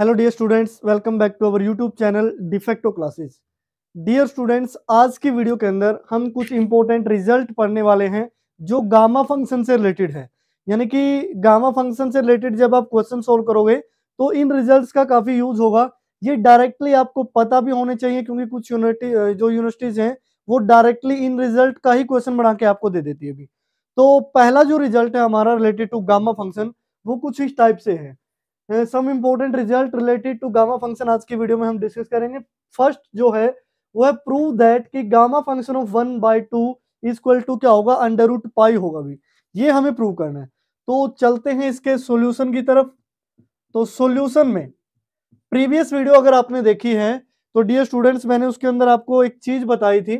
hello dear students welcome back to our YouTube channel Defacto classes dear students आज की video के अंदर हम कुछ इंपॉर्टेंट रिजल्ट पढ़ने वाले हैं जो गामा फंक्शन से रिलेटेड है यानी कि गामा फंक्शन से रिलेटेड जब आप क्वेश्चन सोल्व करोगे तो इन रिजल्ट्स का काफ़ी यूज होगा ये डायरेक्टली आपको पता भी होने चाहिए क्योंकि कुछ यूनिटी जो यूनिवर्सिटीज़ हैं वो डायरेक्टली इन रिजल्ट का ही क्वेश्चन बना के आपको दे देती है अभी तो पहला जो रिजल्ट है हमारा रिलेटेड टू गामा फंक्शन वो कुछ इस टाइप से है some important result related to gamma function आज की वीडियो में हम डिस्कस करेंगे फर्स्ट जो है वो है प्रूव दैट कि gamma function of one by two equal to क्या होगा अंडर रूट पाई होगा भी ये हमें प्रूव करना है तो चलते हैं इसके सॉल्यूशन की तरफ तो सॉल्यूशन में प्रीवियस वीडियो अगर आपने देखी है तो डियर स्टूडेंट्स मैंने उसके अंदर आपको एक चीज बताई थी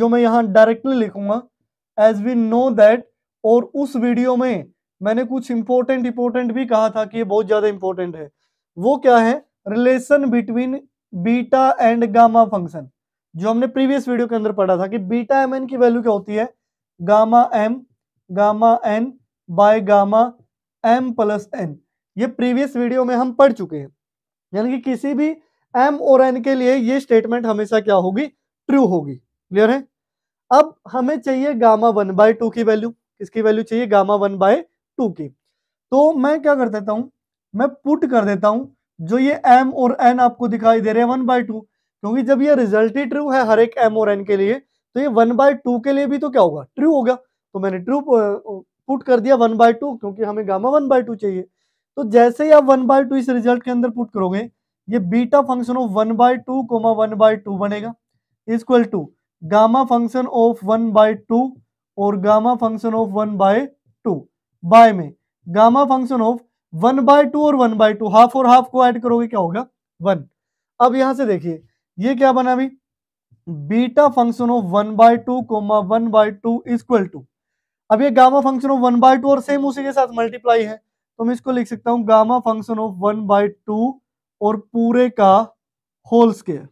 जो मैं यहाँ डायरेक्टली लिखूंगा एज वी नो दैट और उस वीडियो में मैंने कुछ इंपॉर्टेंट इंपॉर्टेंट भी कहा था कि ये बहुत ज्यादा इंपॉर्टेंट है वो क्या है relation between beta and gamma function जो हमने प्रीवियस वीडियो के अंदर पढ़ा था कि बीटा एम एन की वैल्यू क्या होती है gamma M gamma N by gamma M plus N ये प्रीवियस वीडियो में हम पढ़ चुके हैं यानी कि किसी भी एम और एन के लिए ये स्टेटमेंट हमेशा क्या होगी ट्रू होगी क्लियर है अब हमें चाहिए गामा वन बाय टू की वैल्यू किसकी वैल्यू चाहिए गामा वन बाय टू के तो मैं क्या कर देता हूं मैं पुट कर देता हूं जो ये एम और एन आपको दिखाई दे रहे हैं वन बाय टू क्योंकि जब ये रिजल्ट ही ट्रू है हर एक एम और एन के लिए तो ये वन बाय टू के लिए भी तो क्या होगा ट्रू होगा तो मैंने ट्रू पुट कर दिया वन बाय टू क्योंकि हमें गामा वन बाय टू चाहिए तो जैसे ही आप वन बाय टू इस रिजल्ट के अंदर पुट करोगे ये beta function of one by two comma one by two बनेगा equal to gamma function of one by two और gamma function of one by two by में gamma function of one by two और one by two half और half को add करोगे क्या होगा one अब यहां से देखिए ये क्या बना अभी beta function of one by two comma one by two equal to अब ये gamma function of one by two और सेम उसी के साथ मल्टीप्लाई है तो मैं इसको लिख सकता हूं gamma function of one by two और पूरे का होल स्केयर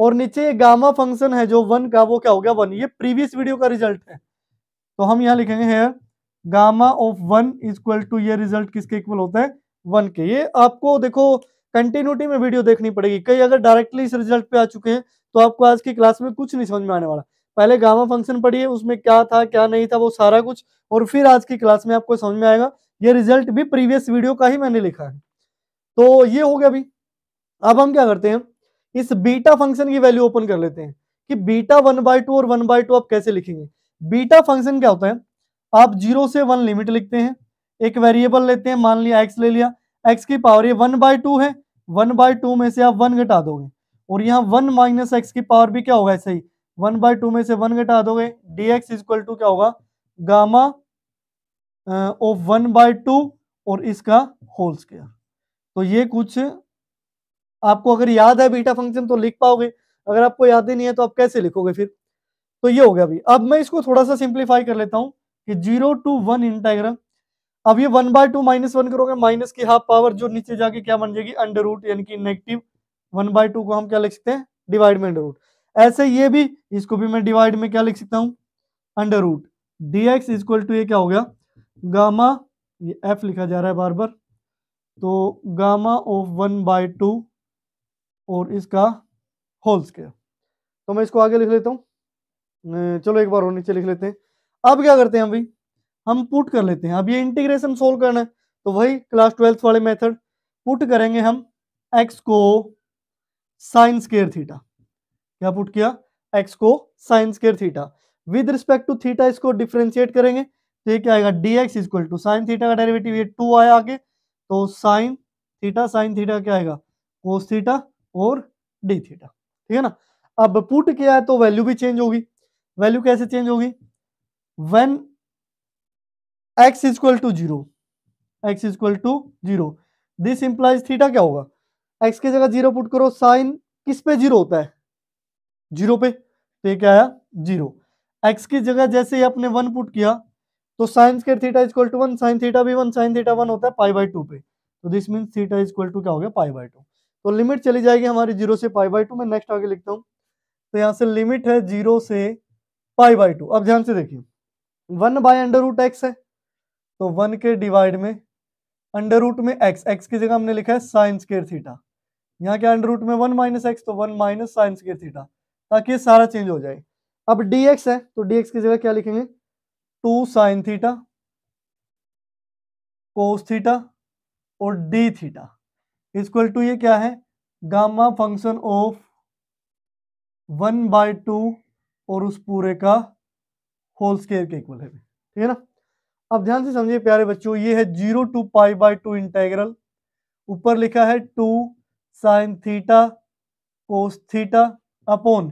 और नीचे ये गामा फंक्शन है जो वन का वो क्या हो गया वन ये प्रीवियस वीडियो का रिजल्ट है तो हम यहां लिखेंगे here gamma of one equal to ये रिजल्ट किसके इक्वल होता है वन के ये आपको देखो कंटिन्यूटी में वीडियो देखनी पड़ेगी कई अगर डायरेक्टली इस रिजल्ट पे आ चुके हैं तो आपको आज की क्लास में कुछ नहीं समझ में आने वाला पहले गामा फंक्शन पढ़िए उसमें क्या था क्या नहीं था वो सारा कुछ और फिर आज की क्लास में आपको समझ में आएगा ये रिजल्ट भी प्रीवियस वीडियो का ही मैंने लिखा है तो ये हो गया अभी अब हम क्या करते हैं इस बीटा फंक्शन की वैल्यू ओपन कर लेते हैं कि बीटा वन बाय टू और वन बाय टू आप कैसे लिखेंगे बीटा फंक्शन क्या होता है आप जीरो से वन लिमिट लिखते हैं एक वेरिएबल लेते हैं मान लिया एक्स ले लिया एक्स की पावर ये वन बाय टू है वन बाय टू में से आप वन घटा दोगे और यहाँ वन माइनस एक्स की पावर भी क्या होगा ऐसे ही वन बाय टू में से वन घटा दोगे डी एक्स इजक्वल टू क्या होगा gamma of one by two और इसका होल स्केयर तो ये कुछ आपको अगर याद है बीटा फंक्शन तो लिख पाओगे अगर आपको याद ही नहीं है तो आप कैसे लिखोगे फिर तो ये हो गया अभी अब मैं इसको थोड़ा सा सिंप्लीफाई कर लेता हूँ कि जीरो टू वन इंटाग्रम अब ये one by two minus one करोगे माइनस की हाफ पावर जो नीचे जाके क्या बन जाएगी अंडर रूट यानी कि नेगेटिव वन बाय टू को हम क्या लिख सकते हैं डिवाइड में अंडर रूट ऐसे ये भी इसको भी मैं डिवाइड में क्या लिख सकता हूँ under root D X equal to ये क्या हो गया गामा ये एफ लिखा जा रहा है बार बार तो gamma of one by two और इसका होल स्केयर तो मैं इसको आगे लिख लेता हूँ चलो एक बार और नीचे लिख लेते हैं अब क्या करते हैं हम भाई हम पुट कर लेते हैं अब ये इंटीग्रेशन सोल्व करना है तो वही क्लास ट्वेल्थ वाले मेथड पुट करेंगे हम एक्स को साइन स्केयर थीटा क्या पुट किया एक्स को sine square theta with respect to theta इसको डिफ्रेंशिएट करेंगे तो ये क्या आएगा dx X equal to sine theta का डेरिवेटिव ये टू आया आगे तो साइन थीटा साइन थीटा क्या आएगा कोस थीटा और डी थीटा ठीक है ना अब पुट किया है तो वैल्यू भी चेंज होगी वैल्यू कैसे चेंज होगी when x equal to zero X equal to zero this implies theta क्या होगा एक्स की जगह जीरो पुट करो साइन किस पे जीरो होता है जीरो पे तो ये क्या आया जीरो एक्स की जगह जैसे ही आपने वन पुट किया तो sine square theta equal to one sine theta भी वन साइन थीटा वन होता है पाई बाई टू पे तो this mean theta equal to क्या हो गया पाई बाई टू तो लिमिट चली जाएगी हमारी जीरो से पाई बाई टू मैं नेक्स्ट आगे लिखता हूँ तो यहाँ से लिमिट है जीरो से पाई बाई टू अब ध्यान से देखिए one by under root X है तो वन के डिवाइड में अंडर रूट में एक्स एक्स की जगह हमने लिखा है साइन स्केयर थीटा यहाँ के अंडर रूट में वन माइनस एक्स तो one minus sine square theta ताकि ये सारा चेंज हो जाए अब डी एक्स है तो डी एक्स की जगह क्या लिखेंगे two sine theta cos theta और डी थीटा इक्वल टू ये क्या है gamma function of one by two और उस पूरे का होल स्केयर के इक्वल है ठीक है ना अब ध्यान से समझिए प्यारे बच्चों ये है zero to pi by two integral ऊपर लिखा है two sine theta cos theta upon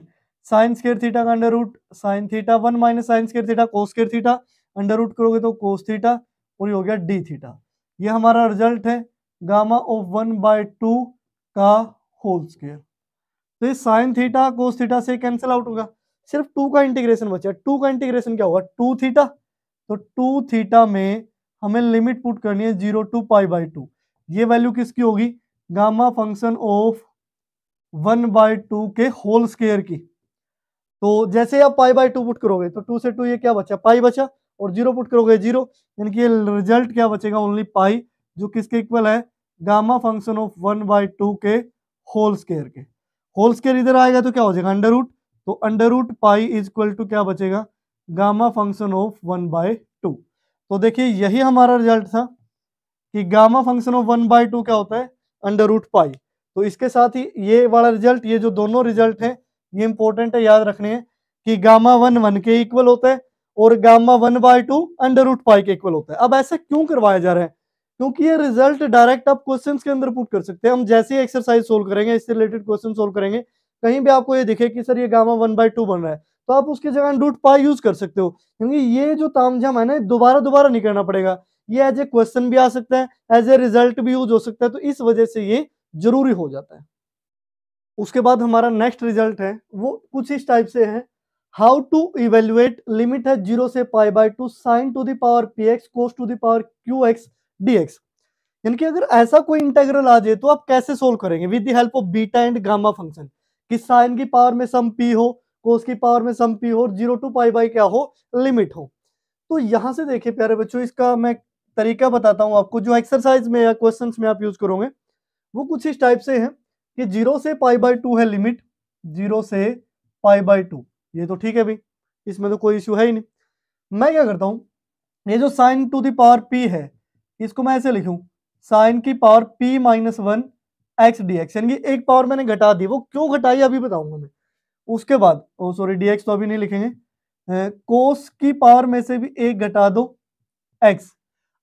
sine square theta का under root sine theta one minus sine square theta cos square theta under root करोगे तो कोस थीटा और ये हो गया डी थीटा ये हमारा रिजल्ट है gamma of one by two का होल स्केयर तो ये साइन थीटा कोस थीटा से कैंसिल आउट होगा सिर्फ टू का इंटीग्रेशन बचा टू का इंटीग्रेशन क्या होगा टू थीटा तो टू थीटा में हमें लिमिट पुट करनी है zero to pi by two ये वैल्यू किसकी होगी gamma function of one by two के होल स्केयर की तो जैसे आप पाई बाय टू पुट करोगे तो टू से टू ये क्या बचा पाई बचा और जीरो पुट करोगे जीरो यानी कि ये रिजल्ट क्या बचेगा ओनली पाई जो किसके इक्वल है gamma function of one by two के होल स्केयर के होल स्केयर इधर आएगा तो क्या हो जाएगा अंडर रूट तो under root pi is equal to क्या बचेगा gamma function of one by two तो देखिए यही हमारा रिजल्ट था कि gamma function of one by two क्या होता है अंडर रूट पाई तो इसके साथ ही ये वाला रिजल्ट ये जो दोनों रिजल्ट है ये इंपॉर्टेंट है याद रखने है कि गामा वन वन के इक्वल होता है और gamma one by two under root pi के इक्वल होता है अब ऐसा क्यों करवाया जा रहा है क्योंकि ये रिजल्ट डायरेक्ट आप क्वेश्चंस के अंदर पुट कर सकते हैं हम जैसे ही एक्सरसाइज सोल्व करेंगे इससे रिलेटेड क्वेश्चन सोल्व करेंगे कहीं भी आपको ये दिखे कि सर ये गामा वन बाई टू बन रहा है तो आप उसकी जगह रूट पाई यूज कर सकते हो क्योंकि ये जो तामझाम है ना दोबारा दोबारा नहीं करना पड़ेगा ये एज ए क्वेश्चन भी आ सकता है एज ए रिजल्ट भी यूज हो सकता है तो इस वजह से ये जरूरी हो जाता है उसके बाद हमारा नेक्स्ट रिजल्ट है वो कुछ इस टाइप से है हाउ टू इवेल्युएट लिमिट है जीरो से pi by two sine to the power p x cos to the power q x d x यानी कि अगर ऐसा कोई इंटेग्रल आ जाए तो आप कैसे सोल्व करेंगे with the help of beta and gamma function कि साइन की पावर में सम पी हो कोस की पावर में सम पी हो और जीरो टू पाई बाई क्या हो लिमिट हो तो यहां से देखिए प्यारे बच्चों इसका मैं तरीका बताता हूं आपको जो एक्सरसाइज में या क्वेश्चंस में आप यूज करोगे वो कुछ इस टाइप से है कि जीरो से पाई बाई टू है लिमिट जीरो से पाई बाई टू ये तो ठीक है भाई इसमें तो कोई इश्यू है ही नहीं मैं क्या करता हूं ये जो साइन टू दावर पी है इसको मैं ऐसे लिखूँ साइन की power p minus one x d x यानी कि एक पावर मैंने घटा दी वो क्यों घटाई अभी बताऊंगा मैं उसके बाद ओ सॉरी डी एक्स तो अभी नहीं लिखेंगे कोस की पावर में से भी एक घटा दो एक्स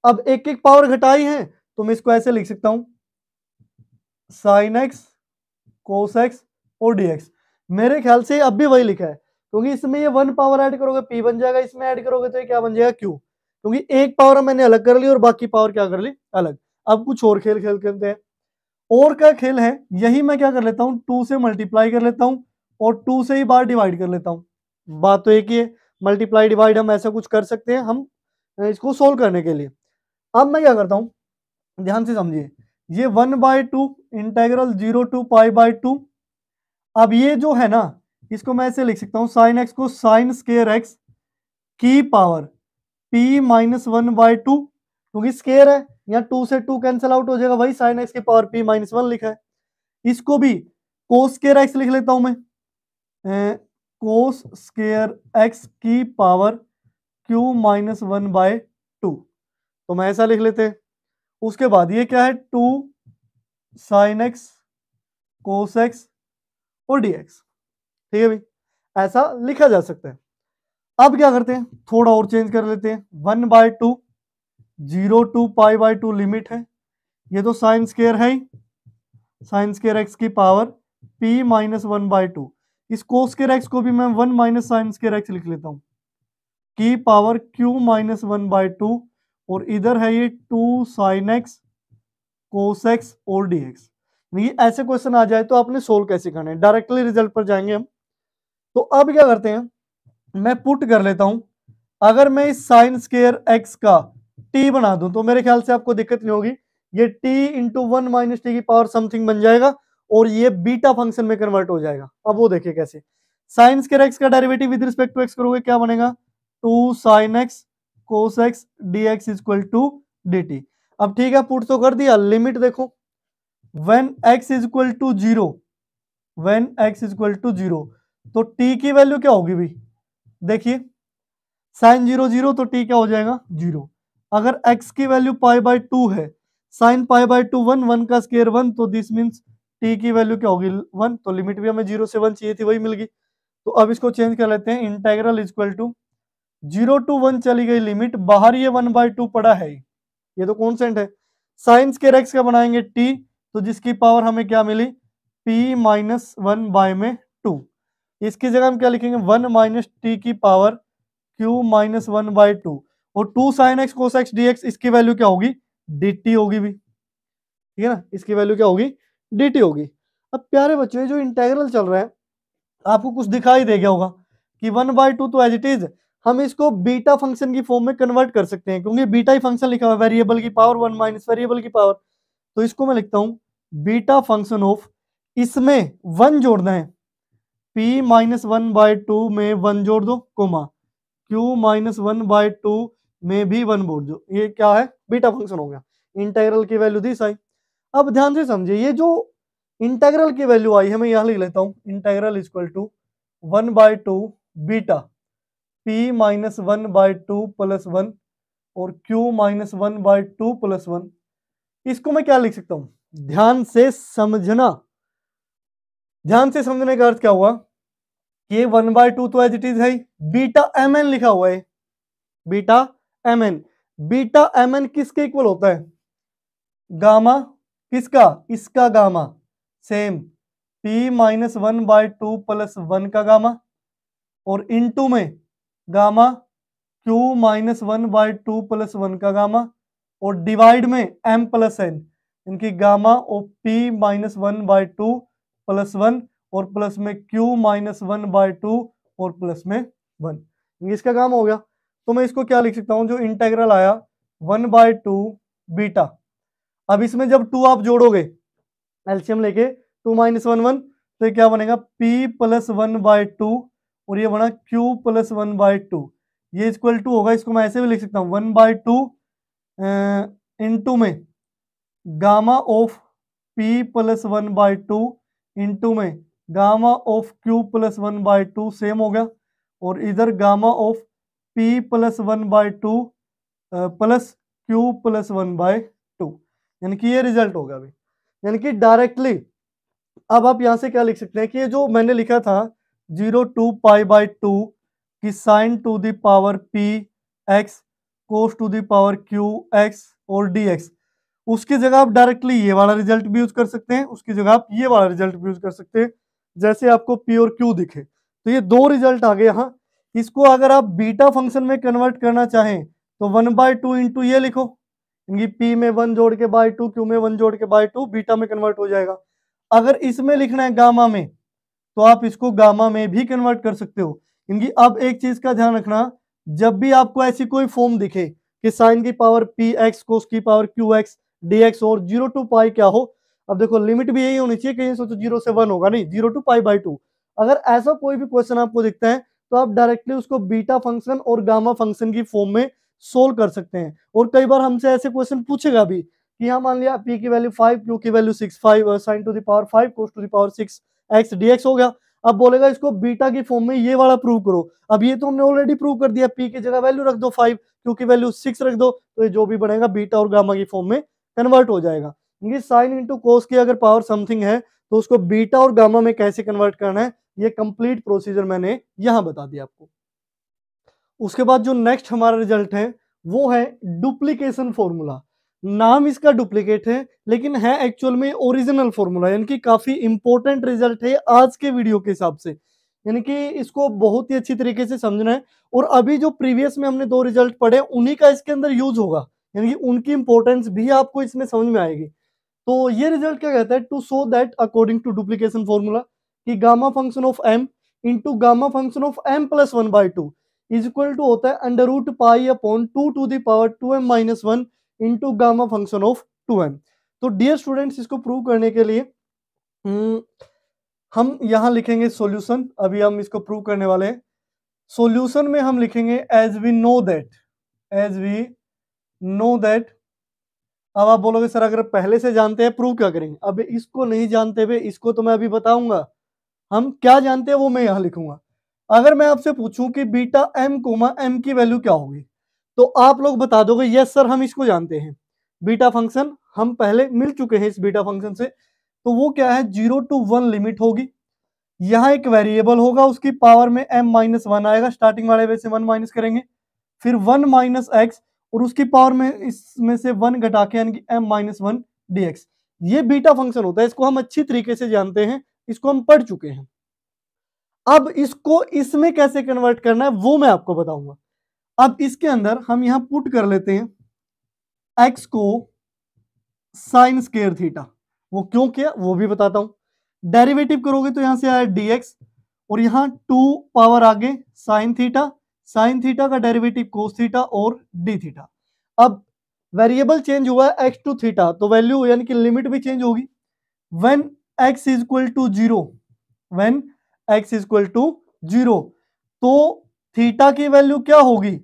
अब एक एक पावर घटाई है तो मैं इसको ऐसे लिख सकता हूं साइन एक्स कोस एक्स और डी एक्स मेरे ख्याल से अब भी वही लिखा है क्योंकि इसमें ये वन पावर ऐड करोगे पी बन जाएगा इसमें ऐड करोगे तो ये क्या बन जाएगा क्यू क्योंकि एक पावर मैंने अलग कर ली और बाकी पावर क्या कर ली अलग अब कुछ और खेल खेल खेलते हैं और का खेल है यही मैं क्या कर लेता हूँ टू से मल्टीप्लाई कर लेता हूँ और टू से ही बार डिवाइड कर लेता हूँ बात तो एक ही है मल्टीप्लाई डिवाइड हम ऐसा कुछ कर सकते हैं हम इसको सोल्व करने के लिए अब मैं क्या करता हूँ ध्यान से समझिए ये one by two integral zero to pi by two अब ये जो है ना इसको मैं ऐसे लिख सकता हूँ साइन एक्स को साइन स्केयर एक्स की power p minus one by two क्योंकि स्केयर है यहाँ टू से टू कैंसिल आउट हो जाएगा वही साइन एक्स की पावर पी माइनस वन लिखा है इसको भी कोस स्केयर एक्स लिख लेता हूं मैं कोस स्केयर एक्स की power q minus one by two तो मैं ऐसा लिख लेते उसके बाद ये क्या है two sine x cos x और डी एक्स ठीक है भाई ऐसा लिखा जा सकता है अब क्या करते हैं थोड़ा और चेंज कर लेते हैं one by two zero to pi by two limit है ये तो साइन स्केयर है ही साइन स्केयर एक्स की power p minus one by two इस कोस केयर एक्स को भी मैं one minus sine square x लिख लेता हूँ की power q minus one by two और इधर है ये two sine x cos x और डी एक्स ये ऐसे क्वेश्चन आ जाए तो आपने सोल्व कैसे करना है डायरेक्टली रिजल्ट पर जाएंगे हम तो अब क्या करते हैं मैं पुट कर लेता हूं अगर मैं इस साइन स्केयर एक्स का टी बना दूं तो मेरे ख्याल से आपको दिक्कत नहीं होगी ये t into one minus t की पावर समथिंग बन जाएगा और ये बीटा फंक्शन में कन्वर्ट हो जाएगा अब वो देखिए कैसे साइन के एक्स का derivative with respect to x करोगे क्या बनेगा two sine x cos x d x is equal to d t अब ठीक है पुट तो कर दिया लिमिट देखो when x is equal to zero when x is equal to zero तो टी की वैल्यू क्या होगी भी देखिए साइन जीरो जीरो तो टी क्या हो जाएगा जीरो अगर x की वैल्यू पाई बाई टू है sine pi by to one one का स्केयर वन तो दिस मीन्स t की वैल्यू क्या होगी वन तो लिमिट भी हमें जीरो से वन चाहिए थी वही मिल गई तो अब इसको चेंज कर लेते हैं integral equal to zero to one चली गई लिमिट बाहर ये वन बाई टू पड़ा है ये तो कॉन्सेंट है साइन स्केयर एक्स का बनाएंगे t तो जिसकी पावर हमें क्या मिली p माइनस वन बाय में टू इसकी जगह हम क्या लिखेंगे वन माइनस टी की power q minus one by two और two sine x cos x d इसकी वैल्यू क्या होगी डी होगी भी ठीक है ना इसकी वैल्यू क्या होगी डी होगी अब प्यारे बच्चों जो इंटेग्रल चल रहा है आपको कुछ दिखाई दे गया होगा कि वन बाई टू तो एज इट इज हम इसको बीटा फंक्शन की फॉर्म में कन्वर्ट कर सकते हैं क्योंकि बीटा ही फंक्शन लिखा हुआ है वेरिएबल की पावर वन माइनस वेरिएबल की पावर तो इसको मैं लिखता हूं बीटा फंक्शन ऑफ इसमें वन जोड़ना है p minus one by two में वन जोड़ दो comma q minus one by two में भी वन बोर्ड जो ये क्या है बीटा फंक्शन हो गया इंटेग्रल की वैल्यू दी साई अब ध्यान से समझिए ये जो इंटेग्रल की वैल्यू आई है मैं यहां लिख लेता हूँ integral equal to one by two beta p minus one by two plus one और q minus one by two plus one इसको मैं क्या लिख सकता हूँ ध्यान से समझना ध्यान से समझने का अर्थ क्या हुआ कि वन बाय टू तो एज इट इज है बीटा एम एन लिखा हुआ है beta M n beta M n किसके इक्वल होता है गामा किसका इसका gamma same p minus one by two plus one का गामा और इनटू में gamma q minus one by two plus one का गामा और डिवाइड में एम प्लस एन इनकी गामा और p minus one by two plus one और plus में q minus one by two और प्लस में वन इसका गामा हो गया तो मैं इसको क्या लिख सकता हूं जो इंटेग्रल आया वन बाय टू बीटा अब इसमें जब टू आप जोड़ोगे एल्शियम लेके टू माइनस वन वन तो ये क्या बनेगा p plus one by two और ये बना q plus one by two ये इक्वल टू होगा इसको मैं ऐसे भी लिख सकता हूँ वन बाय टू इंटू में gamma of p plus one by two into में gamma of q plus one by two same हो गया और इधर gamma of p plus one by two plus q plus one by two यानी कि ये result होगा अभी यानी कि डायरेक्टली अब आप यहाँ से क्या लिख सकते हैं कि ये जो मैंने लिखा था zero to pi by two की sine to the power p x cos to the power q x और डी एक्स उसकी जगह आप डायरेक्टली ये वाला रिजल्ट भी यूज कर सकते हैं उसकी जगह आप ये वाला रिजल्ट भी यूज कर सकते हैं जैसे आपको पी और क्यू दिखे तो ये दो रिजल्ट आ गए यहाँ इसको अगर आप बीटा फंक्शन में कन्वर्ट करना चाहें तो वन बाय टू इंटू ये लिखो इनकी पी में वन जोड़ के बाय टू क्यू में वन जोड़ के बाय टू बीटा में कन्वर्ट हो जाएगा अगर इसमें लिखना है गामा में तो आप इसको गामा में भी कन्वर्ट कर सकते हो इनकी अब एक चीज का ध्यान रखना जब भी आपको ऐसी कोई फॉर्म दिखे कि साइन की पावर पी एक्स कोस की power q x d x और जीरो टू पाई क्या हो अब देखो लिमिट भी यही होनी चाहिए कहीं सोचो जीरो से वन होगा नहीं zero to pi by two अगर ऐसा कोई भी क्वेश्चन आपको दिखता है तो आप डायरेक्टली उसको बीटा फंक्शन और गामा फंक्शन की फॉर्म में सोल्व कर सकते हैं और कई बार हमसे ऐसे क्वेश्चन पूछेगा भी कि यहाँ मान लिया पी की वैल्यू फाइव क्यू की value six five sine to the power five cos to the power six x d हो गया अब बोलेगा इसको बीटा की फॉर्म में ये वाला प्रूव करो अब ये तो हमने ऑलरेडी प्रूव कर दिया पी की जगह वैल्यू रख दो फाइव क्यू की वैल्यू सिक्स रख दो तो ये जो भी बनेगा बीटा और गामा की फॉर्म में कन्वर्ट हो जाएगा क्योंकि साइन इंटू कोस की अगर पावर समथिंग है तो उसको बीटा और गामा में कैसे कन्वर्ट करना है ये कंप्लीट प्रोसीजर मैंने यहां बता दिया आपको उसके बाद जो नेक्स्ट हमारा रिजल्ट है वो है डुप्लीकेशन फॉर्मूला नाम इसका डुप्लीकेट है लेकिन है एक्चुअल में ओरिजिनल फॉर्मूला यानी कि काफी इंपॉर्टेंट रिजल्ट है आज के वीडियो के हिसाब से यानी कि इसको बहुत ही अच्छी तरीके से समझना है और अभी जो प्रीवियस में हमने दो रिजल्ट पढ़े उन्हीं का इसके अंदर यूज होगा यानी कि उनकी इंपॉर्टेंस भी आपको इसमें समझ में आएगी तो ये रिजल्ट क्या कहता है to show that according to duplication formula कि gamma function of m into gamma function of m plus one by two is equal to होता है under root pi upon two to the power two m minus one into gamma function of two m तो dear students इसको prove करने के लिए हम्म, हम यहां लिखेंगे सोल्यूशन अभी हम इसको प्रूव करने वाले हैं सोल्यूशन में हम लिखेंगे as we know that as we know that अब आप बोलोगे सर अगर पहले से जानते हैं प्रूव क्या करेंगे अब इसको नहीं जानते हुए इसको तो मैं अभी बताऊंगा हम क्या जानते हैं वो मैं यहां लिखूंगा अगर मैं आपसे पूछूं कि बीटा एम कोमा एम की वैल्यू क्या होगी तो आप लोग बता दोगे यस सर हम इसको जानते हैं बीटा फंक्शन हम पहले मिल चुके हैं इस बीटा फंक्शन से तो वो क्या है जीरो टू वन लिमिट होगी यहाँ एक वेरिएबल होगा उसकी पावर में एम माइनस वन आएगा स्टार्टिंग वाले वे से वन माइनस करेंगे फिर वन माइनस एक्स और उसकी पावर में इसमें से वन घटा के यानी कि m minus one d x ये बीटा फंक्शन होता है इसको हम अच्छी तरीके से जानते हैं इसको हम पढ़ चुके हैं अब इसको इसमें कैसे कन्वर्ट करना है वो मैं आपको बताऊंगा अब इसके अंदर हम यहां पुट कर लेते हैं एक्स को साइन स्केयर थीटा वो क्यों किया वो भी बताता हूं डेरिवेटिव करोगे तो यहां से आया डीएक्स और यहां टू पावर आगे साइन थीटा साइन थीटा का डेरिवेटिव कोस थीटा और डी थीटा अब वेरिएबल चेंज हुआ है एक्स टू थीटा तो वैल्यू यानी कि लिमिट भी चेंज होगी when x is equal to zero when x is equal to zero तो थीटा की वैल्यू क्या होगी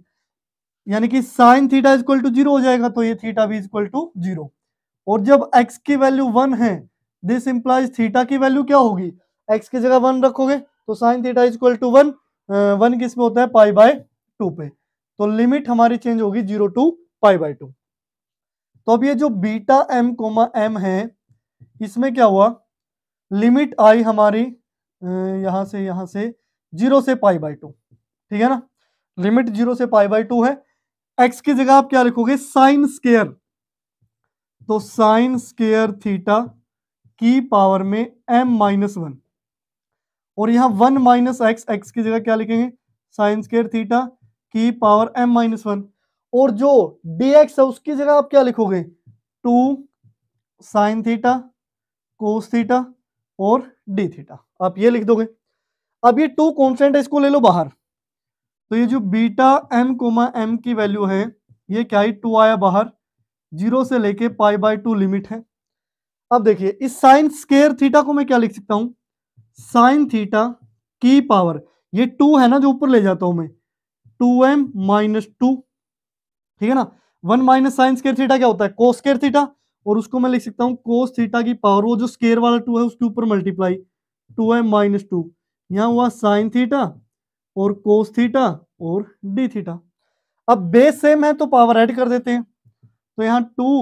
यानी कि sine theta is equal to zero हो जाएगा तो ये थीटा भी इज इक्वल टू जीरो और जब x की वैल्यू वन है दिस इंप्लाइज थीटा की वैल्यू क्या होगी x की जगह वन रखोगे तो sine theta is equal to one one किस में होता है पाई बाय टू पे तो लिमिट हमारी चेंज होगी zero to pi by two तो अब ये जो बीटा एम कोमा एम है इसमें क्या हुआ लिमिट आई हमारी यहाँ से यहाँ से जीरो से पाई बाई टू ठीक है ना लिमिट जीरो से पाई बाई टू है एक्स की जगह आप क्या लिखोगे साइन स्केयर तो साइन स्केयर थीटा की पावर में एम माइनस वन और यहां वन माइनस एक्स एक्स की जगह क्या लिखेंगे साइन स्केयर थीटा की पावर एम माइनस वन और जो डी एक्स है उसकी जगह आप क्या लिखोगे two sine theta cos theta और डी थीटा आप ये लिख दोगे अब ये टू कॉन्स्टेंट है इसको ले लो बाहर तो ये जो बीटा एम कोमा एम की वैल्यू है ये क्या ही टू आया बाहर जीरो से लेके पाई बाय टू लिमिट है अब देखिए इस साइन स्केयर थीटा को मैं क्या लिख सकता हूं साइन थीटा की पावर ये टू है ना जो ऊपर ले जाता हूं मैं टू एम माइनस टू ठीक है ना one minus sine square theta क्या होता है कोस्केयर थीटा और उसको मैं लिख सकता हूँ कोस थीटा की पावर वो जो स्केयर वाला टू है उसके ऊपर मल्टीप्लाई टू है माइनस टू यहाँ हुआ साइन थीटा और कोस थीटा और डी थीटा अब बेस सेम है तो पावर ऐड कर देते हैं तो यहाँ टू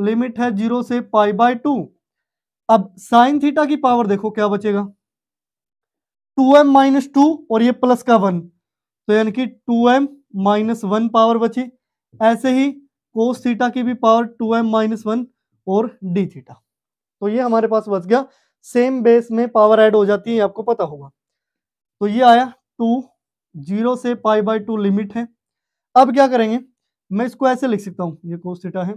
लिमिट है जीरो से पाई बाय टू अब साइन थीटा की पावर देखो क्या बचेगा टू एम माइनस टू और ये प्लस का वन तो यानी कि two m minus one power बची ऐसे ही कोस थीटा की भी power two m minus one और डी थीटा तो ये हमारे पास बच गया सेम बेस में पावर ऐड हो जाती है आपको पता होगा तो ये आया टू जीरो से पाई बाय टू लिमिट है अब क्या करेंगे मैं इसको ऐसे लिख सकता हूँ ये कोस थीटा है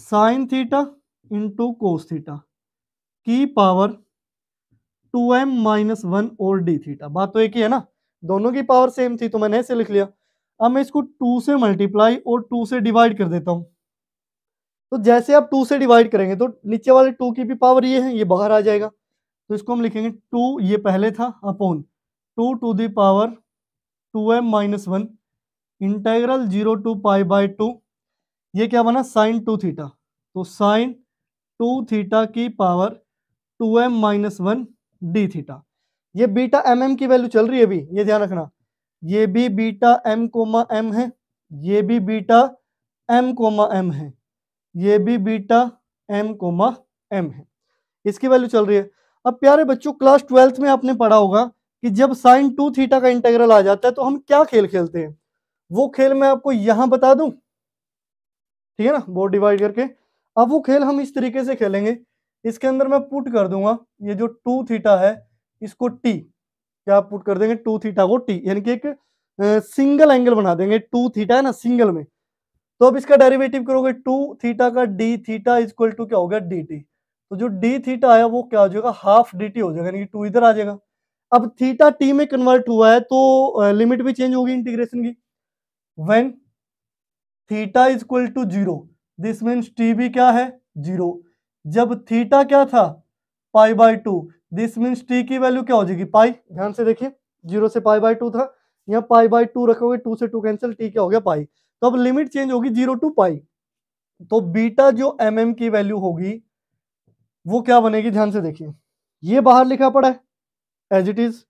sine theta into cos theta की power two m minus one और डी थीटा बात तो एक ही है ना दोनों की पावर सेम थी तो मैंने ऐसे लिख लिया अब मैं इसको टू से मल्टीप्लाई और टू से डिवाइड कर देता हूँ तो जैसे आप टू से डिवाइड करेंगे तो नीचे वाले टू की भी पावर ये है ये बाहर आ जाएगा तो इसको हम लिखेंगे टू ये पहले था upon two to the power two m minus one integral zero to pi by two ये क्या बना साइन टू थीटा तो साइन टू थीटा की power two m minus one d theta ये बीटा एम एम की वैल्यू चल रही है अभी ये ध्यान रखना ये भी बीटा एम कोमा एम है ये भी बीटा एम कोमा एम है ये भी बीटा एम कोमा एम है इसकी वैल्यू चल रही है अब प्यारे बच्चों क्लास ट्वेल्थ में आपने पढ़ा होगा कि जब साइन टू थीटा का इंटेग्रल आ जाता है तो हम क्या खेल खेलते हैं वो खेल मैं आपको यहां बता दूं ठीक है ना बोर्ड डिवाइड करके अब वो खेल हम इस तरीके से खेलेंगे इसके अंदर मैं पुट कर दूंगा ये जो टू थीटा है इसको टी क्या पुट कर देंगे टू थीटा को टी यानी कि एक सिंगल एंगल बना देंगे टू थीटा है ना सिंगल में तो अब इसका डेरिवेटिव करोगे टू थीटा का डी थीटा इक्वल टू क्या होगा डी टी तो जो डी थीटा है वो क्या हो जाएगा हाफ डी टी हो जाएगा यानी कि टू इधर आ जाएगा अब थीटा टी में कन्वर्ट हुआ है तो लिमिट भी चेंज होगी इंटीग्रेशन की when theta equal to zero this means t भी क्या है जीरो जब थीटा क्या था pi by two this means t की वैल्यू क्या हो जाएगी पाई ध्यान से देखिए जीरो से पाई बाई टू था यहाँ पाई बाई टू रखोगे टू से टू कैंसिल टी क्या हो गया पाई तो अब लिमिट चेंज होगी जीरो टू पाई तो बीटा जो एम mm की वैल्यू होगी वो क्या बनेगी ध्यान से देखिए ये बाहर लिखा पड़ा है एज इट इज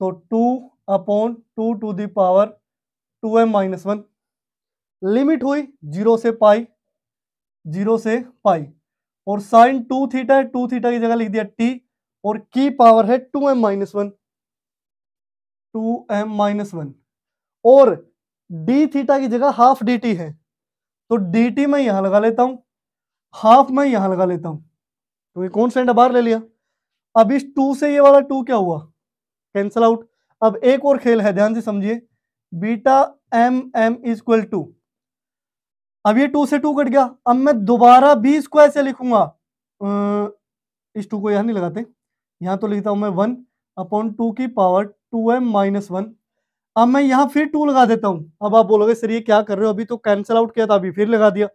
तो two upon two to the power two m minus one limit हुई जीरो से पाई जीरो से पाई और साइन टू थीटा है टू थीटा की जगह लिख दिया टी और की पावर है two m minus one two m minus one और डी थीटा की जगह हाफ डी टी है तो डी टी मैं यहां लगा लेता हूं हाफ मैं यहां लगा लेता हूं तो ये कौन सेंट बाहर ले लिया अब इस टू से ये वाला टू क्या हुआ कैंसल आउट अब एक और खेल है ध्यान से समझिए beta m m is equal to अब ये टू से टू कट गया अब मैं दोबारा बी स्क्वायर से लिखूंगा इस टू को यहां नहीं लगाते यहाँ तो लिखता हूँ मैं वन अपॉन टू की power two m minus one अब मैं यहाँ फिर टू लगा देता हूँ अब आप बोलोगे सर ये क्या कर रहे हो अभी तो कैंसिल आउट किया था अभी फिर लगा दिया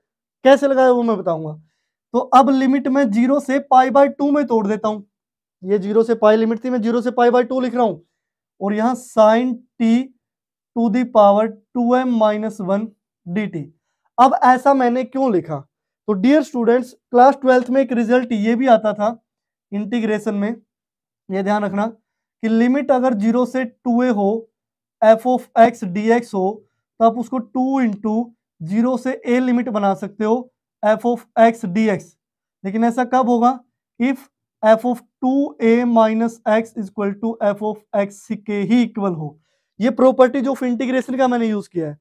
कैसे लगाया वो मैं बताऊंगा तो अब लिमिट में जीरो से पाई बाय टू में तोड़ देता हूँ ये जीरो से पाई लिमिट थी मैं जीरो से पाई बाय टू लिख रहा हूँ और यहाँ sine t to the power two m minus one d t अब ऐसा मैंने क्यों लिखा तो डियर स्टूडेंट्स क्लास ट्वेल्थ में एक रिजल्ट ये भी आता था इंटीग्रेशन में ये ध्यान रखना कि लिमिट अगर जीरो से टू ए हो f of x d x हो तो आप उसको टू इंटू जीरो से ए लिमिट बना सकते हो f of x d x लेकिन ऐसा कब होगा if f of two a minus x equal to f of x के ही इक्वल हो ये प्रॉपर्टी जो इंटीग्रेशन का मैंने यूज किया है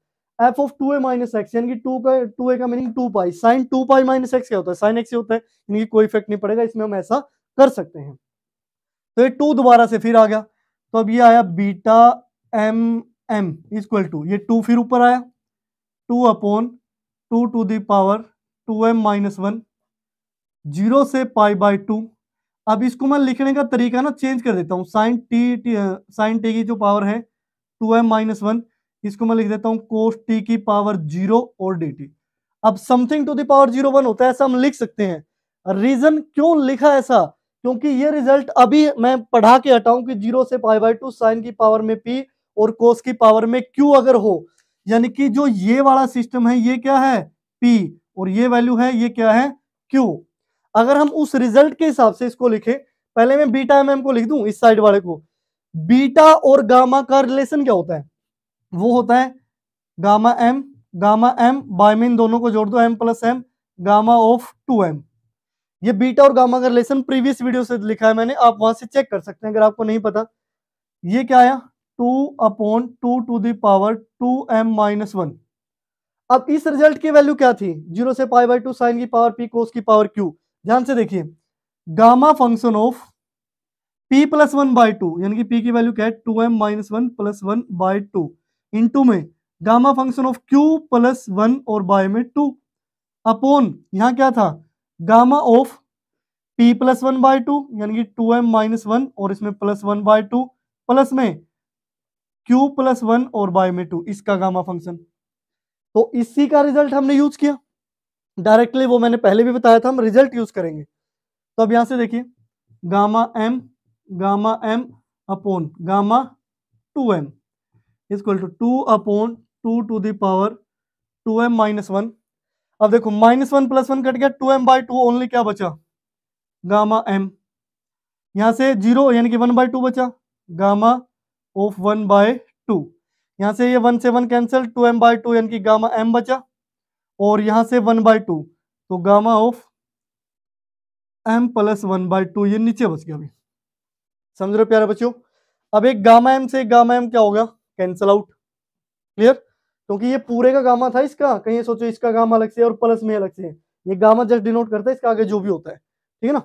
f of two a minus x यानी कि टू का टू ए का meaning two pi sine two pi minus x क्या होता है साइन एक्स होता है यानी कोई इफेक्ट नहीं पड़ेगा इसमें हम ऐसा कर सकते हैं तो ये टू दोबारा से फिर आ गया तो अब ये आया beta m m is equal to ये टू फिर ऊपर आया two upon two to the power two m minus one zero से पाई बाई टू अब इसको मैं लिखने का तरीका ना चेंज कर देता हूँ sine t, t sine t की जो पावर है टू एम माइनस वन इसको मैं लिख देता हूँ कोस टी की पावर जीरो और डी टी अब something to the power zero one होता है ऐसा हम लिख सकते हैं रीजन क्यों लिखा ऐसा क्योंकि ये रिजल्ट अभी मैं पढ़ा के हटाऊं कि जीरो से पाई बाई टू साइन की पावर में पी और कोस की पावर में क्यू अगर हो यानी कि जो ये वाला सिस्टम है ये क्या है पी और ये वैल्यू है ये क्या है क्यू अगर हम उस रिजल्ट के हिसाब से इसको लिखे पहले मैं बीटा एम एम को लिख दू इस साइड वाले को बीटा और गामा का रिलेशन क्या होता है वो होता है गामा एम गामा एम बायमिन दोनों को जोड़ दो m plus m gamma of two m ये बीटा और गामा का रिलेशन प्रीवियस वीडियो से लिखा है मैंने आप वहां से चेक कर सकते हैं अगर आपको नहीं पता ये क्या आया two upon two to the power two m minus one अब इस रिजल्ट की वैल्यू क्या थी जीरो से पाई बाई टू साइन की पावर पी कोस की पावर क्यू ध्यान से देखिए gamma function of p plus one by two यानी कि पी की वैल्यू क्या है two m minus one plus one by two into में gamma function of q plus one और बाय में टू अपोन यहाँ क्या था gamma of p plus one by two यानी कि टू एम माइनस वन और इसमें plus one by two plus में क्यू प्लस वन और बाय में टू इसका गामा फंक्शन तो इसी का रिजल्ट हमने यूज किया डायरेक्टली वो मैंने पहले भी बताया था हम रिजल्ट यूज करेंगे तो अब यहां से देखिए gamma M gamma m upon gamma two m is to two upon two to the power two m minus one अब देखो minus one plus one cut गया two m by two only क्या बचा गामा एम यहां से zero यानी कि one by two बचा gamma of one by two यहां से ये वन से one cancel two m by two यानी कि गामा एम बचा और यहां से वन बाय टू तो gamma of m plus one by two ये नीचे बच गया समझ रहे प्यारे बच्चों अब एक गामा एम से गामा एम क्या होगा कैंसल आउट क्लियर क्योंकि ये पूरे का गामा था इसका कहीं सोचो इसका गामा अलग से और प्लस में अलग से ये गामा जस्ट डिनोट करता है इसका आगे जो भी होता है ठीक है ना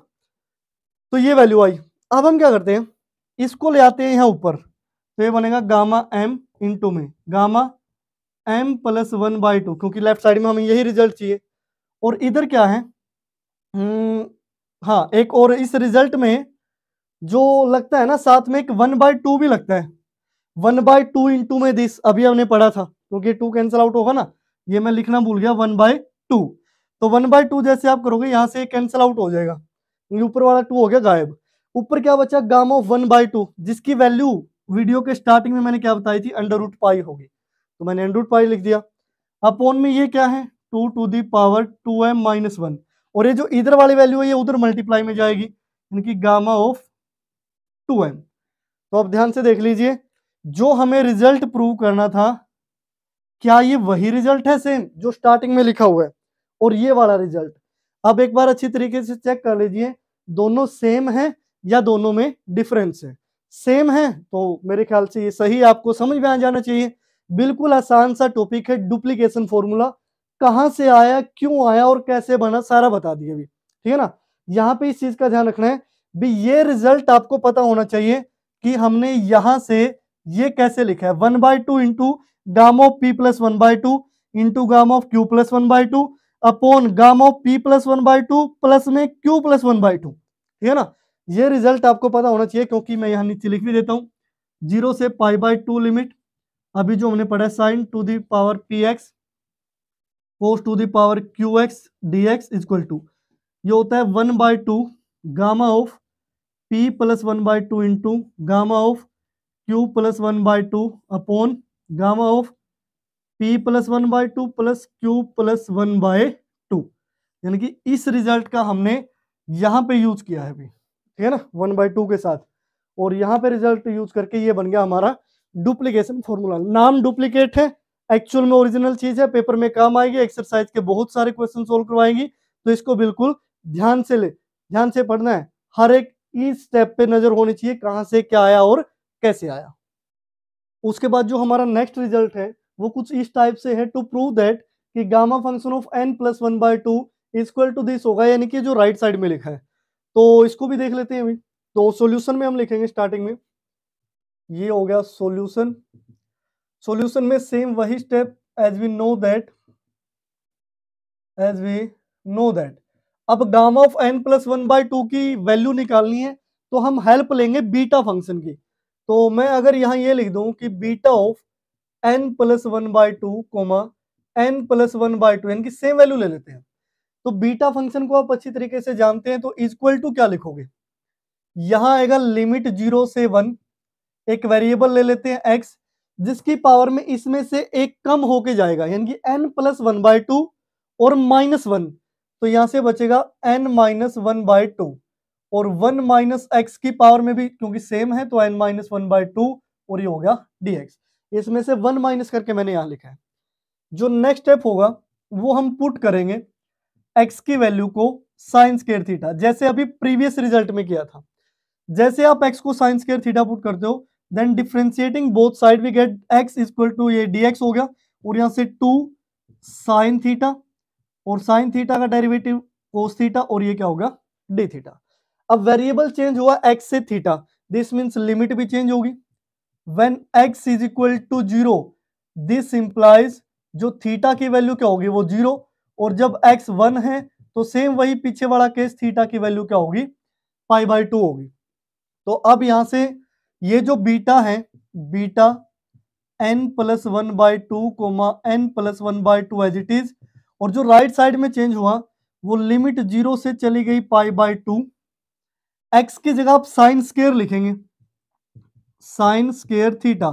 तो ये वैल्यू आई अब हम क्या करते हैं इसको ले आते हैं यहाँ ऊपर तो ये बनेगा गामा एम इंटू में gamma M plus one by two क्योंकि लेफ्ट साइड में हमें यही रिजल्ट चाहिए और इधर क्या है हम्म, हाँ एक और इस रिजल्ट में जो लगता है ना साथ में एक वन बाय टू भी लगता है वन बाय टू इंटू में दिस अभी हमने पढ़ा था क्योंकि टू कैंसिल आउट होगा ना ये मैं लिखना भूल गया वन बाय टू तो वन बाय टू जैसे आप करोगे यहाँ से कैंसिल आउट हो जाएगा क्योंकि ऊपर वाला टू हो गया गायब ऊपर क्या बचा gamma of one by two जिसकी वैल्यू वीडियो के स्टार्टिंग में मैंने क्या बताई थी अंडर रूट पाई होगी तो मैंने अंडर रूट पाई लिख दिया अपोन में ये क्या है two to the power two m minus one और ये जो इधर वाली वैल्यू है ये उधर मल्टीप्लाई में जाएगी इनकी गामा ऑफ टू एम तो आप ध्यान से देख लीजिए जो हमें रिजल्ट प्रूव करना था क्या ये वही रिजल्ट है सेम जो स्टार्टिंग में लिखा हुआ है और ये वाला रिजल्ट अब एक बार अच्छी तरीके से चेक कर लीजिए दोनों सेम है या दोनों में डिफरेंस है सेम है तो मेरे ख्याल से ये सही आपको समझ में आ जाना चाहिए बिल्कुल आसान सा टॉपिक है डुप्लीकेशन फॉर्मूला कहाँ से आया क्यों आया और कैसे बना सारा बता दिए अभी ठीक है ना यहाँ पे इस चीज का ध्यान रखना है भी ये रिजल्ट आपको पता होना चाहिए कि हमने यहाँ से ये कैसे लिखा है one by two into gamma of p plus one by two into gamma of q plus one by two upon gamma of p plus one by two plus में q plus one by two ठीक है ना ये result आपको पता होना चाहिए क्योंकि मैं यहाँ नीचे लिख भी देता हूँ जीरो से पाई बाई टू लिमिट अभी जो हमने पढ़ा है sine to the power p x cos to the power q x d x is equal to ये होता है one by two gamma of p plus one by two into gamma of q plus one by two upon gamma of p plus one by two plus q plus one by two यानी कि इस result का हमने यहाँ पे use किया है अभी ठीक है ना वन बाय टू के साथ और यहाँ पे रिजल्ट यूज करके ये बन गया हमारा डुप्लीकेशन फॉर्मूला नाम डुप्लीकेट है एक्चुअल में ओरिजिनल चीज है पेपर में काम आएगी एक्सरसाइज के बहुत सारे क्वेश्चन सोल्व करवाएंगी तो इसको बिल्कुल ध्यान से ले ध्यान से पढ़ना है हर एक इस स्टेप पे नजर होनी चाहिए कहाँ से क्या आया और कैसे आया उसके बाद जो हमारा नेक्स्ट रिजल्ट है वो कुछ इस टाइप से है टू प्रूव दैट कि gamma function of n plus one by two equal to this होगा यानी कि जो राइट right साइड में लिखा है तो इसको भी देख लेते हैं अभी तो सोल्यूशन में हम लिखेंगे स्टार्टिंग में ये हो गया सोल्यूशन सोल्यूशन में सेम वही step as we know that as we know that अब gamma of n plus one by two की वैल्यू निकालनी है तो हम हेल्प लेंगे बीटा फंक्शन की तो मैं अगर यहाँ ये लिख दूँ कि beta of n plus one by two comma n plus one by two यानी कि सेम वैल्यू ले लेते हैं तो बीटा फंक्शन को आप अच्छी तरीके से जानते हैं तो इक्वल टू क्या लिखोगे यहाँ आएगा लिमिट जीरो से वन एक वेरिएबल ले लेते हैं एक्स जिसकी पावर में इसमें से एक कम होके जाएगा यानी कि n plus one by two और माइनस वन तो यहां से बचेगा n minus one by two और वन माइनस एक्स की पावर में भी क्योंकि सेम है तो n minus one by two और ये हो गया डी एक्स इसमें से वन माइनस करके मैंने यहां लिखा है जो नेक्स्ट स्टेप होगा वो हम पुट करेंगे एक्स की वैल्यू को साइंस केयर थीटा जैसे अभी प्रीवियस रिजल्ट में किया था जैसे आप एक्स को साइंस केयर थीटा पुट करते हो then differentiating both side we get x equal to ये डी हो गया और यहां से टू साइन थीटा और साइन थीटा का डेरिवेटिव कोस थीटा और ये क्या होगा डी थीटा अब वेरिएबल चेंज हुआ एक्स से थीटा दिस मीन्स लिमिट भी चेंज होगी when x is equal to zero this implies जो थीटा की वैल्यू क्या होगी वो जीरो और जब एक्स वन है तो सेम वही पीछे वाला केस थीटा की वैल्यू क्या होगी पाई बाई टू होगी तो अब यहां से ये जो बीटा है beta n plus one by two comma n plus one by two as it is और जो राइट right साइड में चेंज हुआ वो लिमिट जीरो से चली गई पाई बाई टू एक्स की जगह आप साइन स्केयर लिखेंगे sine square theta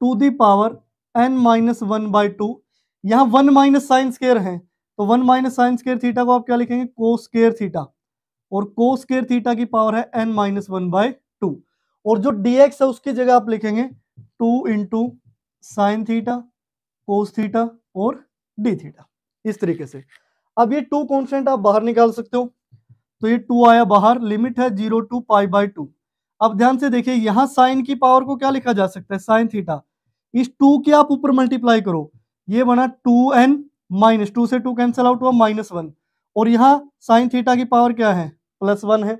to the power n minus one by two यहां वन माइनस साइन स्केयर है तो one minus sine square theta को आप क्या लिखेंगे को स्केयर थीटा और को स्केयर थीटा की पावर है n minus one by two और जो डीएक्स है उसकी जगह आप लिखेंगे two into sine theta cos theta और डी थीटा इस तरीके से अब ये टू कॉन्स्टेंट आप बाहर निकाल सकते हो तो ये टू आया बाहर लिमिट है zero to pi by two अब ध्यान से देखिए यहाँ साइन की पावर को क्या लिखा जा सकता है साइन थीटा इस टू के आप ऊपर मल्टीप्लाई करो ये बना टू एन माइनस टू से टू कैंसिल आउट हुआ माइनस वन और यहाँ साइन थीटा की पावर क्या है प्लस वन है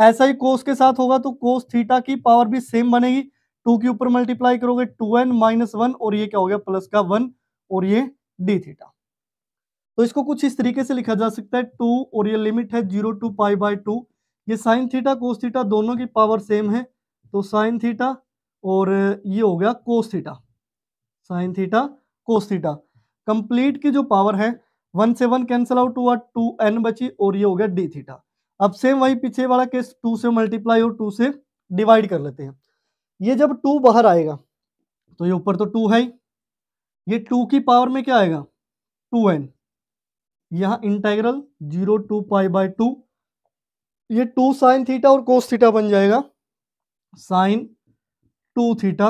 ऐसा ही कोस के साथ होगा तो कोस थीटा की पावर भी सेम बनेगी टू के ऊपर मल्टीप्लाई करोगे टू एन माइनस वन और ये क्या हो गया प्लस का वन और ये डी थीटा तो इसको कुछ इस तरीके से लिखा जा सकता है टू और ये लिमिट है zero to pi by two ये साइन थीटा कोस थीटा दोनों की पावर सेम है तो साइन थीटा और ये हो गया cos theta sine theta cos theta complete की जो पावर है वन से वन कैंसिल आउट हुआ टू एन बची और ये हो गया डी थीटा अब सेम वही पीछे वाला केस टू से मल्टीप्लाई और टू से डिवाइड कर लेते हैं ये जब टू बाहर आएगा तो ये ऊपर तो टू है ही ये टू की पावर में क्या आएगा टू एन यहाँ integral zero to pi by two ये टू साइन थीटा और कोस थीटा बन जाएगा साइन टू थीटा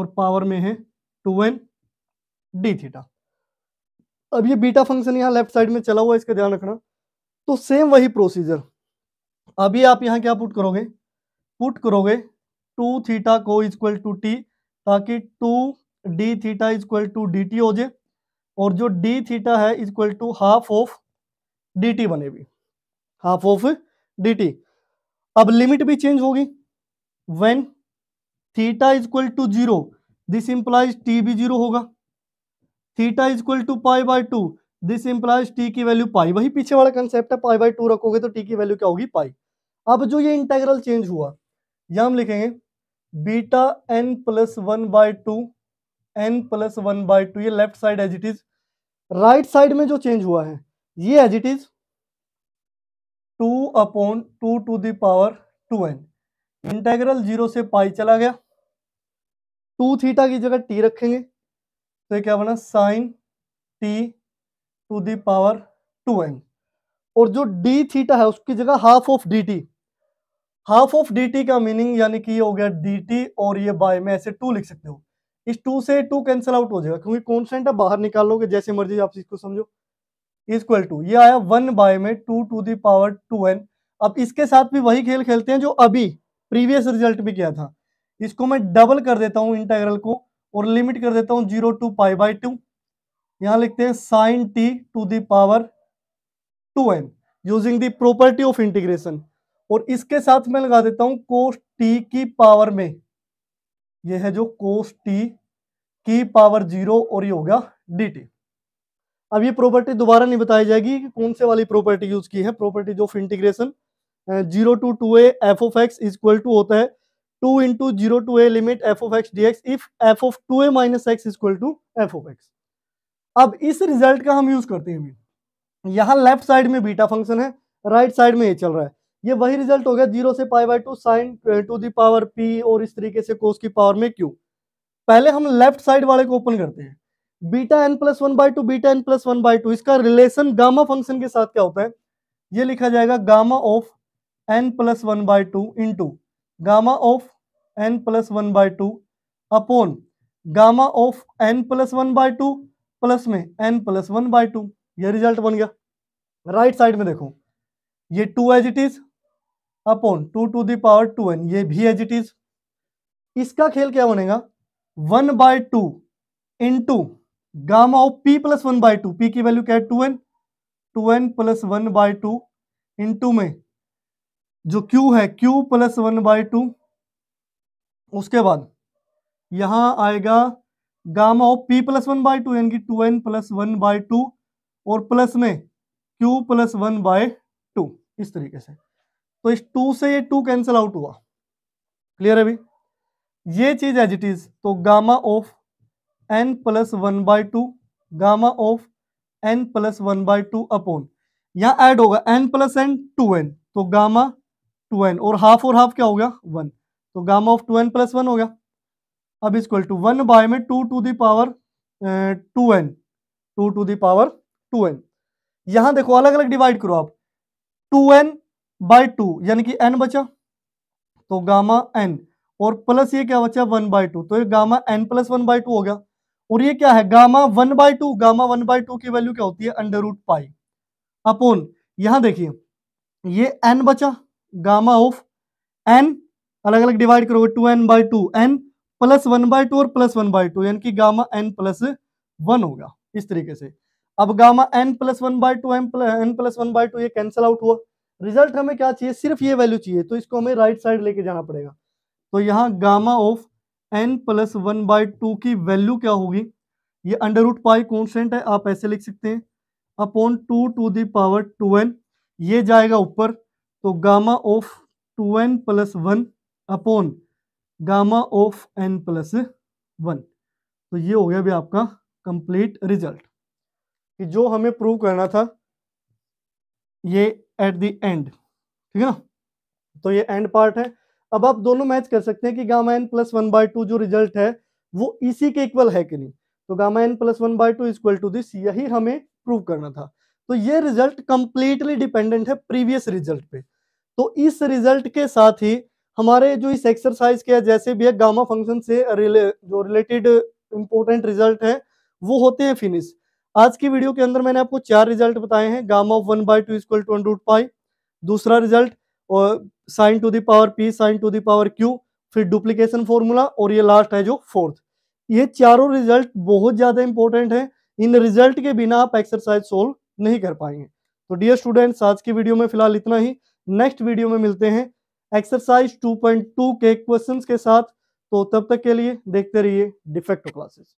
और पावर में है टू एन डी थीटा अब ये बीटा फंक्शन यहाँ लेफ्ट साइड में चला हुआ है इसका ध्यान रखना तो सेम वही प्रोसीजर अभी आप यहाँ क्या पुट करोगे पुट करोगे टू थीटा को इजक्वल टू टी ताकि two d theta equal to d t हो जाए और जो डी थीटा है equal to half of d t बनेगी हाफ ऑफ डी टी अब लिमिट भी चेंज होगी when theta equal to zero this implies t भी जीरो होगा theta equal to pi by two this implies t की value pi वही पीछे वाला कंसेप्ट है पाई बाय टू रखोगे तो टी की वैल्यू क्या होगी पाई अब जो ये इंटेग्रल चेंज हुआ यह हम लिखेंगे beta n plus one by two n plus one by two ये left side as it is right side में जो चेंज हुआ है ये as it is two upon two to the power two n integral zero से pi चला गया to theta की जगह टी रखेंगे तो क्या बना sine t to the power two n और जो डी थीटा है उसकी जगह half of d t half of d t का मीनिंग यानी कि ये हो गया डी टी और ये बाय में ऐसे टू लिख सकते हो इस टू से टू कैंसिल आउट हो जाएगा क्योंकि कॉन्स्टेंट आप बाहर निकालोगे जैसे मर्जी आप इसको समझो इक्वल टू ये आया वन बाय में two to the power two n अब इसके साथ भी वही खेल खेलते हैं जो अभी प्रीवियस रिजल्ट में किया था इसको मैं डबल कर देता हूँ इंटेग्रल को और लिमिट कर देता हूँ zero to pi by two यहाँ लिखते हैं sine t to the power two n using the property of integration और इसके साथ मैं लगा देता हूँ कोस टी की पावर में ये है जो कोस टी की पावर जीरो और ये हो गया डी टी अब ये प्रॉपर्टी दोबारा नहीं बताई जाएगी कि कौन से वाली प्रॉपर्टी यूज की है प्रॉपर्टी जो integration zero to two f of x equal to होता है two into zero to a limit f of x d x if f of two a minus x equal to f of x अब इस result का हम use करते हैं यहाँ left side में बीटा फंक्शन है राइट right साइड में ये चल रहा है ये वही रिजल्ट हो गया जीरो से pi by two sine to the power p और इस तरीके से कोस की पावर में क्यू पहले हम लेफ्ट साइड वाले को ओपन करते हैं beta n plus one by two beta n plus one by two इसका रिलेशन गामा फंक्शन के साथ क्या होता है ये लिखा जाएगा gamma of n plus one by two into gamma of n plus one by two upon gamma of n plus one by two plus में n plus one by two यह रिजल्ट बन गया राइट right साइड में देखो ये two as it is upon two to the power two n ये भी as it is इसका खेल क्या बनेगा one by two into gamma of p plus one by two p की वैल्यू क्या है two n two n plus one by two into में जो क्यू है q plus one by two उसके बाद यहां आएगा gamma of p plus one by two यानी कि two n plus one by two और प्लस में q plus one by two इस तरीके से तो इस टू से ये टू कैंसिल आउट हुआ क्लियर है अभी ये चीज एज इट इज तो gamma of n plus one by two gamma of n plus one by two upon यहां ऐड होगा n plus n two n तो गामा टू एन और हाफ और हाफ क्या हो गया वन तो gamma of two n plus one हो गया अब इक्वल टू वन बाय में two to the power two n two to the power two n यहां देखो अलग अलग डिवाइड करो आप टू एन बाय टू यानी कि एन बचा तो गामा एन और प्लस ये क्या बचा वन बाय टू तो ये gamma n plus one by two हो गया और ये क्या है gamma one by two gamma one by two की वैल्यू क्या होती है अंडर रूट पाई अपोन यहां देखिए ये एन बचा गामा ऑफ एन अलग अलग डिवाइड करोगे two n by two n plus one by two और प्लस वन बाई टू यानी कि गामा एन प्लस वन होगा इस तरीके से अब gamma n plus one by two n plus one by two ये कैंसिल आउट हुआ रिजल्ट हमें क्या चाहिए सिर्फ ये वैल्यू चाहिए तो इसको हमें राइट साइड लेके जाना पड़ेगा तो यहाँ gamma of n plus one by two की वैल्यू क्या होगी ये अंडर रूट पाई कॉन्स्टेंट है आप ऐसे लिख सकते हैं upon two to the power two n ये जाएगा ऊपर तो gamma of two n plus one upon gamma of n plus one तो ये हो गया भी आपका कंप्लीट रिजल्ट कि जो हमें प्रूव करना था ये एट द एंड ठीक है ना तो ये एंड पार्ट है अब आप दोनों मैच कर सकते हैं कि gamma n plus one by two जो रिजल्ट है वो इसी के इक्वल है कि नहीं तो gamma n plus one by two equal to this यही हमें प्रूव करना था तो ये रिजल्ट कंप्लीटली डिपेंडेंट है प्रीवियस रिजल्ट पे तो इस रिजल्ट के साथ ही हमारे जो इस एक्सरसाइज के जैसे भी है गामा फंक्शन से रिले, जो रिलेटेड इंपॉर्टेंट रिजल्ट है वो होते हैं फिनिश आज की वीडियो के अंदर मैंने आपको चार रिजल्ट बताए हैं gamma of one by two equal to one root pi दूसरा रिजल्ट और sine to the power p sine to the power q फिर डुप्लीकेशन फॉर्मूला और ये लास्ट है जो फोर्थ ये चारों रिजल्ट बहुत ज़्यादा इंपॉर्टेंट है इन रिजल्ट के बिना आप एक्सरसाइज सोल्व नहीं कर पाएंगे तो डियर स्टूडेंट्स आज की वीडियो में फिलहाल इतना ही नेक्स्ट वीडियो में मिलते हैं एक्सरसाइज 2.2 के क्वेश्चंस के साथ तो तब तक के लिए देखते रहिए डिफेक्ट क्लासेस